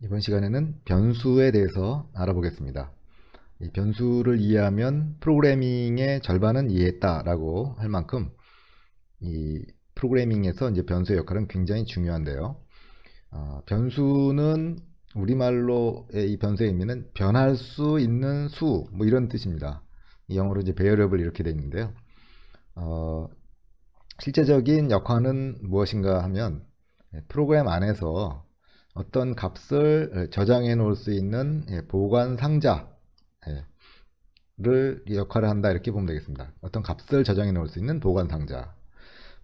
이번 시간에는 변수에 대해서 알아보겠습니다. 이 변수를 이해하면 프로그래밍의 절반은 이해했다라고 할 만큼 이 프로그래밍에서 이제 변수의 역할은 굉장히 중요한데요. 어, 변수는 우리말로의 이 변수의 의미는 변할 수 있는 수 뭐 이런 뜻입니다. 영어로 이제 배열업을 이렇게 되어 있는데요. 어, 실제적인 역할은 무엇인가 하면 네, 프로그램 안에서 어떤 값을 저장해 놓을 수 있는 예, 보관 상자를 예, 역할을 한다 이렇게 보면 되겠습니다. 어떤 값을 저장해 놓을 수 있는 보관 상자.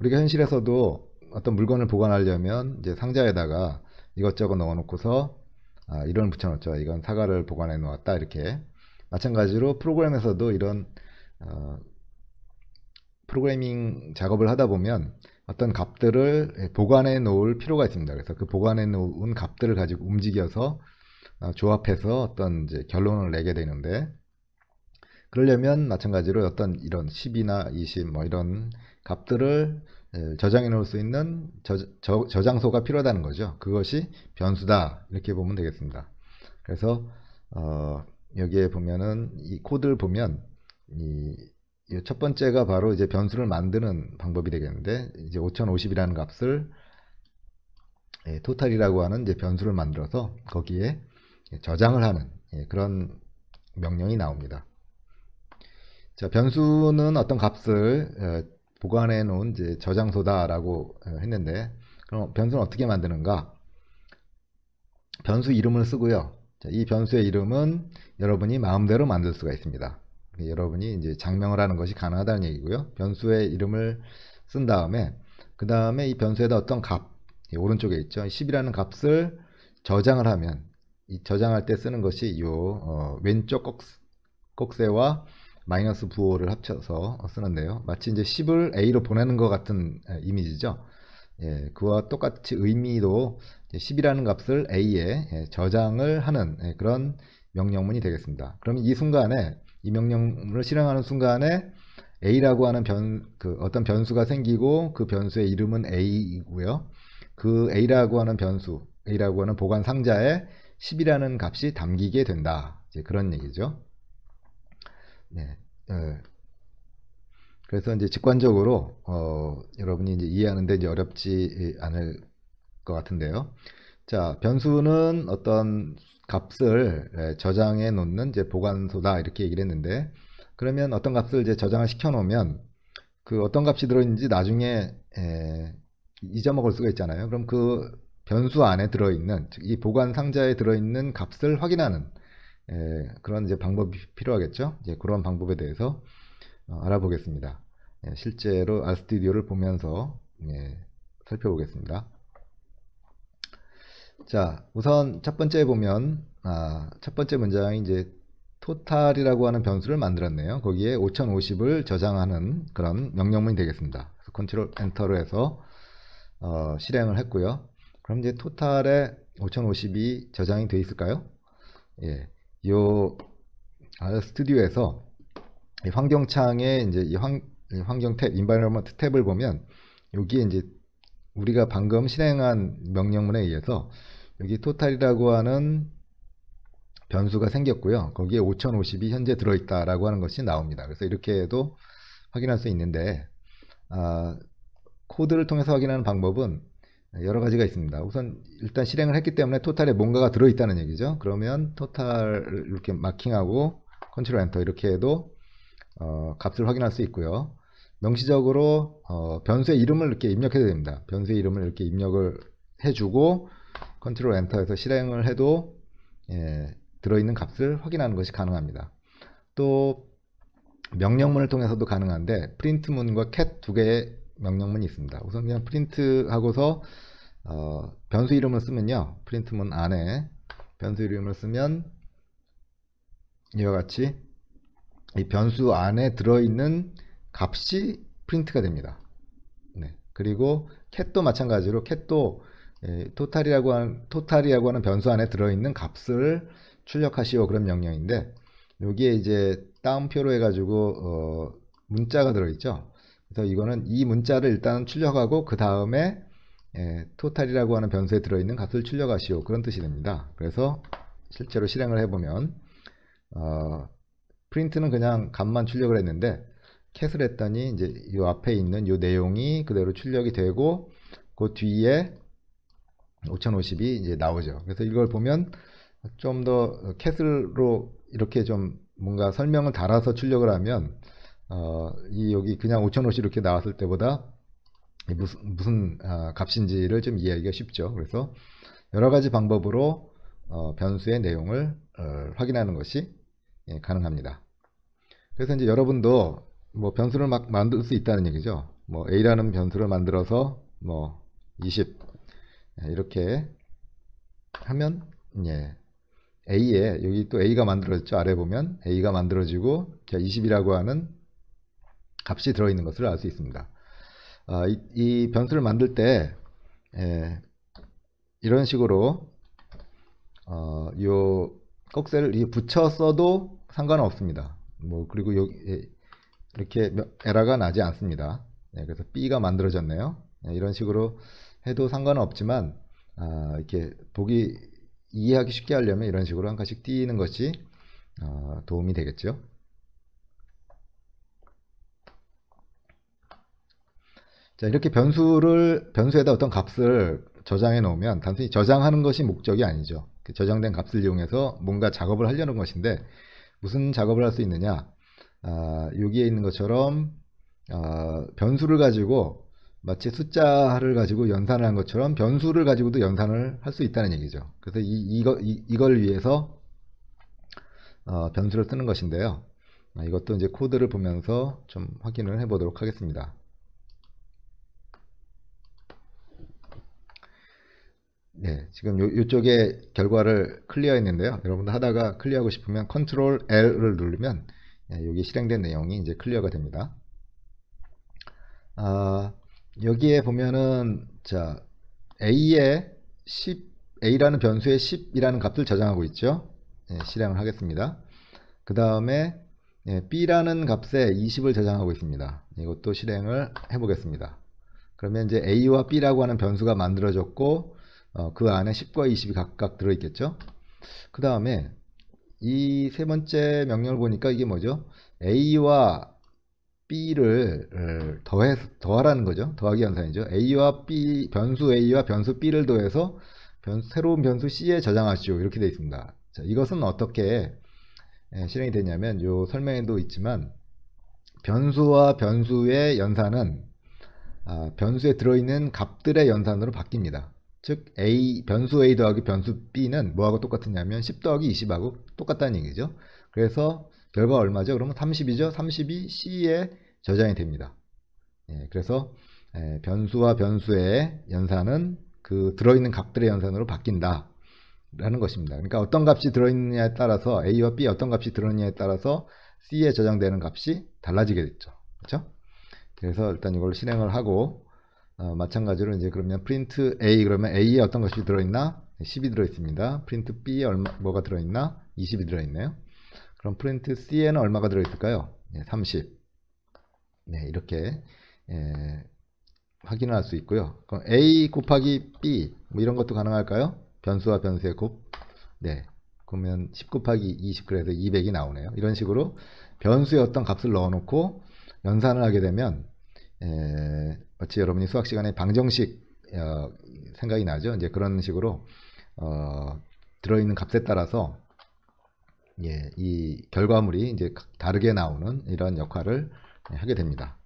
우리가 현실에서도 어떤 물건을 보관하려면 이제 상자에다가 이것저것 넣어놓고서 아, 이런 붙여놓죠. 이건 사과를 보관해 놓았다 이렇게. 마찬가지로 프로그램에서도 이런 어, 프로그래밍 작업을 하다 보면 어떤 값들을 예, 보관해 놓을 필요가 있습니다. 그래서 그 보관해 놓은 값들을 가지고 움직여서 어, 조합해서 어떤 이제 결론을 내게 되는데 그러려면 마찬가지로 어떤 이런 10이나 20 뭐 이런 값들을 예, 저장해 놓을 수 있는 저, 저, 저장소가 필요하다는 거죠. 그것이 변수다 이렇게 보면 되겠습니다. 그래서 어, 여기에 보면은 이 코드를 보면 이첫 번째가 바로 이제 변수를 만드는 방법이 되겠는데 이제 5050이라는 값을 예, 토탈이라고 하는 이제 변수를 만들어서 거기에 저장을 하는 예, 그런 명령이 나옵니다. 자, 변수는 어떤 값을 예, 보관해 놓은 이제 저장소다라고 어, 했는데 그럼 변수는 어떻게 만드는가? 변수 이름을 쓰고요. 자, 이 변수의 이름은 여러분이 마음대로 만들 수가 있습니다. 예, 여러분이 이제 장명을 하는 것이 가능하다는 얘기고요. 변수의 이름을 쓴 다음에 그 다음에 이 변수에다 어떤 값 오른쪽에 있죠. 10이라는 값을 저장을 하면 이 저장할 때 쓰는 것이 이 어, 왼쪽 꺽쇠, 와 마이너스 부호를 합쳐서 쓰는데요. 마치 이제 10을 A로 보내는 것 같은 이미지죠. 예, 그와 똑같이 의미도 10이라는 값을 A에 예, 저장을 하는 예, 그런 명령문이 되겠습니다. 그러면 이 순간에 이 명령을 실행하는 순간에 a라고 하는 변, 그 어떤 변수가 생기고 그 변수의 이름은 a이고요. 그 a라고 하는 변수, a라고 하는 보관 상자에 10이라는 값이 담기게 된다. 이제 그런 얘기죠. 네. 네. 그래서 이제 직관적으로 어, 여러분이 이제 이해하는데 이제 어렵지 않을 것 같은데요. 자, 변수는 어떤 값을 예, 저장해 놓는 이제 보관소다 이렇게 얘기를 했는데 그러면 어떤 값을 이제 저장을 시켜 놓으면 그 어떤 값이 들어있는지 나중에 에, 예, 잊어먹을 수가 있잖아요. 그럼 그 변수 안에 들어있는 즉이 보관 상자에 들어있는 값을 확인하는 에, 예, 그런 이제 방법이 필요하겠죠. 이제 그런 방법에 대해서 어, 알아보겠습니다. 예, 실제로 r 스튜디오를 보면서 예, 살펴보겠습니다. 자, 우선 첫 번째 보면 아, 첫 번째 문장이 이제 토탈이라고 하는 변수를 만들었네요. 거기에 5050을 저장하는 그런 명령문이 되겠습니다. 그래서 컨트롤 엔터로 해서 어, 실행을 했고요. 그럼 이제 토탈에 5050이 저장이 되어 있을까요? 예. 요 아, 스튜디오에서 환경창에 이제 이 환, 환경 탭, 인바이러먼트 탭을 보면 여기에 이제 우리가 방금 실행한 명령문에 의해서 여기 토탈이라고 하는 변수가 생겼고요. 거기에 5050이 현재 들어있다라고 하는 것이 나옵니다. 그래서 이렇게 해도 확인할 수 있는데 아, 코드를 통해서 확인하는 방법은 여러 가지가 있습니다. 우선 일단 실행을 했기 때문에 토탈에 뭔가가 들어있다는 얘기죠. 그러면 토탈 이렇게 마킹하고 컨트롤 엔터 이렇게 해도 어, 값을 확인할 수 있고요. 명시적으로 어, 변수의 이름을 이렇게 입력해도 됩니다. 변수의 이름을 이렇게 입력을 해주고 컨트롤 엔터에서 실행을 해도 예, 들어있는 값을 확인하는 것이 가능합니다. 또 명령문을 통해서도 가능한데 프린트문과 cat 두 개의 명령문이 있습니다. 우선 그냥 프린트하고서 어, 변수 이름을 쓰면요. 프린트문 안에 변수 이름을 쓰면 이와 같이 이 변수 안에 들어있는 값이 프린트가 됩니다. 네. 그리고 캣도 마찬가지로 캣도 예, 토탈이라고 하는 토탈이라고 하는 변수 안에 들어있는 값을 출력하시오 그런 명령인데 여기에 이제 따옴표로 해가지고 어, 문자가 들어있죠. 그래서 이거는 이 문자를 일단 출력하고 그 다음에 예, 토탈이라고 하는 변수에 들어있는 값을 출력하시오 그런 뜻이 됩니다. 그래서 실제로 실행을 해보면 어, 프린트는 그냥 값만 출력을 했는데 캣을 했더니 이제 이 앞에 있는 이 내용이 그대로 출력이 되고 그 뒤에 5050이 이제 나오죠. 그래서 이걸 보면 좀 더 캣으로 이렇게 좀 뭔가 설명을 달아서 출력을 하면 어, 이 여기 그냥 5050 이렇게 나왔을 때보다 무슨 무슨 어, 값인지를 좀 이해하기가 쉽죠. 그래서 여러 가지 방법으로 어, 변수의 내용을 어, 확인하는 것이 예, 가능합니다. 그래서 이제 여러분도 뭐 변수를 막 만들 수 있다는 얘기죠. 뭐 a라는 변수를 만들어서 뭐20 예, 이렇게 하면 예 a에 여기 또 a가 만들어졌죠. 아래 보면 a가 만들어지고 자 20이라고 하는 값이 들어있는 것을 알 수 있습니다. 아, 이, 이, 변수를 만들 때 예, 이런 식으로 어, 요 꺽쇠를 붙여 써도 상관 없습니다. 뭐 그리고 여기 예, 이렇게 에러가 나지 않습니다. 네, 그래서 B가 만들어졌네요. 네, 이런 식으로 해도 상관은 없지만 어, 아, 이렇게 보기 이해하기 쉽게 하려면 이런 식으로 한 칸씩 띄는 것이 어, 도움이 되겠죠. 자 이렇게 변수를 변수에다 어떤 값을 저장해 놓으면 단순히 저장하는 것이 목적이 아니죠. 그 저장된 값을 이용해서 뭔가 작업을 하려는 것인데 무슨 작업을 할 수 있느냐? 아, 여기에 있는 것처럼 아, 변수를 가지고 마치 숫자를 가지고 연산을 한 것처럼 변수를 가지고도 연산을 할 수 있다는 얘기죠. 그래서 이, 이거, 이, 이걸 위해서 어, 변수를 쓰는 것인데요. 아, 이것도 이제 코드를 보면서 좀 확인을 해보도록 하겠습니다. 네, 지금 요, 이쪽에 결과를 클리어했는데요. 여러분들 하다가 클리어하고 싶으면 컨트롤 l 를 누르면 여기 예, 실행된 내용이 이제 클리어가 됩니다. 아, 여기에 보면은 자 a의 10 a라는 변수에 10이라는 값을 저장하고 있죠. 예, 실행을 하겠습니다. 그 다음에 예, b라는 값에 20을 저장하고 있습니다. 이것도 실행을 해보겠습니다. 그러면 이제 a와 b라고 하는 변수가 만들어졌고 어, 그 안에 10과 20이 각각 들어있겠죠. 그 다음에 이세 번째 명령을 보니까 이게 뭐죠? A와 B를 더해 더하라는 거죠. 더하기 연산이죠. A와 B 변수 A와 변수 B를 더해서 변 새로운 변수 C에 저장하시오. 이렇게 되어 있습니다. 자, 이것은 어떻게 예, 실행이 되냐면 요 설명에도 있지만 변수와 변수의 연산은 아, 변수에 들어있는 값들의 연산으로 바뀝니다. 즉 a 변수 a 더하기 변수 b는 뭐하고 똑같으냐면 10 더하기 20하고 똑같다는 얘기죠. 그래서 결과 얼마죠? 그러면 30이죠. 30이 c에 저장이 됩니다. 예, 그래서 예, 변수와 변수의 연산은 그 들어있는 값들의 연산으로 바뀐다. 라는 것입니다. 그러니까 어떤 값이 들어있느냐에 따라서 A와 B 어떤 값이 들어있느냐에 따라서 C에 저장되는 값이 달라지게 됐죠. 그렇죠? 그래서 일단 이걸 실행을 하고 어, 마찬가지로 이제 그러면 프린트 A 그러면 A에 어떤 것이 들어있나? 10이 들어있습니다. 프린트 B에 얼마, 뭐가 들어있나? 20이 들어있네요. 그럼 프린트 C에는 얼마가 들어있을까요? 예, 30. 네, 이렇게 예, 확인할수 있고요. 그럼 A 곱하기 B 뭐 이런 것도 가능할까요? 변수와 변수의 곱. 네. 그러면 10 곱하기 20 그래서 200이 나오네요. 이런 식으로 변수에 어떤 값을 넣어놓고 연산을 하게 되면 에, 어찌 여러분이 수학 시간에 방정식 어, 생각이 나죠. 이제 그런 식으로 어, 들어있는 값에 따라서 예, 이 결과물이 이제 다르게 나오는 이런 역할을 하게 됩니다.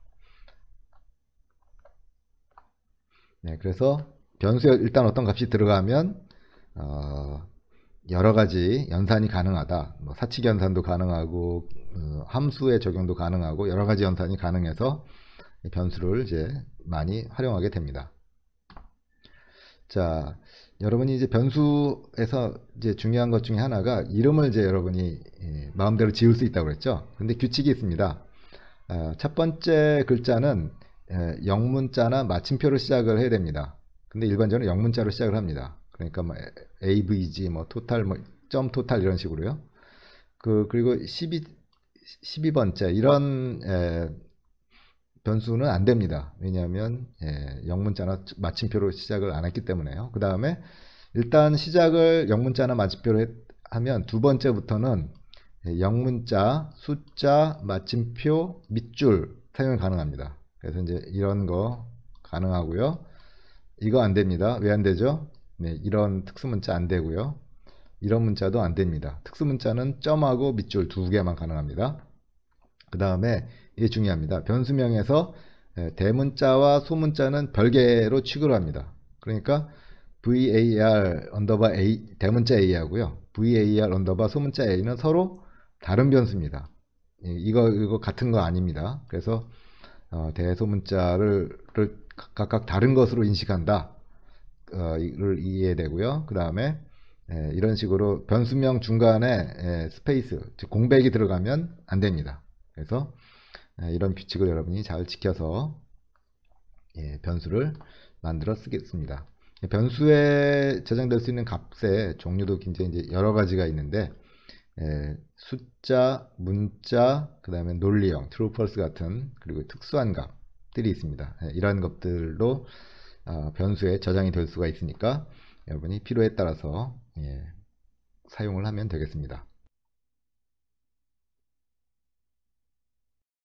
네, 그래서 변수에 일단 어떤 값이 들어가면 어, 여러 가지 연산이 가능하다. 뭐 사칙 연산도 가능하고 어, 함수의 적용도 가능하고 여러 가지 연산이 가능해서 변수를 이제 많이 활용하게 됩니다. 자, 여러분이 이제 변수에서 이제 중요한 것 중에 하나가 이름을 이제 여러분이 예, 마음대로 지을 수 있다고 그랬죠. 근데 규칙이 있습니다. 아, 첫 번째 글자는 예, 영문자나 마침표로 시작을 해야 됩니다. 근데 일반적으로 영문자로 시작을 합니다. 그러니까 뭐 AVG, 뭐 토탈, 뭐 점 토탈 이런 식으로요. 그 그리고 12 12번째 이런 예, 변수는 안 됩니다. 왜냐하면 예, 영문자나 마침표로 시작을 안 했기 때문에요. 그 다음에 일단 시작을 영문자나 마침표로 했, 하면 두 번째부터는 예, 영문자, 숫자, 마침표, 밑줄 사용 가능합니다. 그래서 이제 이런 거 가능하고요. 이거 안 됩니다. 왜 안 되죠? 네, 이런 특수문자 안 되고요. 이런 문자도 안 됩니다. 특수문자는 점하고 밑줄 두 개만 가능합니다. 그 다음에 이게 예, 중요합니다. 변수명에서 예, 대문자와 소문자는 별개로 취급을 합니다. 그러니까 var 언더바 a 대문자 a 하고요. var 언더바 소문자 a는 서로 다른 변수입니다. 예, 이거 이거 같은 거 아닙니다. 그래서 어, 대소문자를 각각 다른 것으로 인식한다. 어, 이를 이해되고요. 그 다음에 이런 식으로 변수명 중간에 스페이스 즉 공백이 들어가면 안 됩니다. 그래서 아, 이런 규칙을 여러분이 잘 지켜서 예, 변수를 만들어 쓰겠습니다. 변수에 저장될 수 있는 값의 종류도 굉장히 이제 여러 가지가 있는데 예, 숫자, 문자, 그 다음에 논리형, 트루 펄스 같은 그리고 특수한 값들이 있습니다. 예, 이런것들도 어, 아, 변수에 저장이 될 수가 있으니까 여러분이 필요에 따라서 예, 사용을 하면 되겠습니다.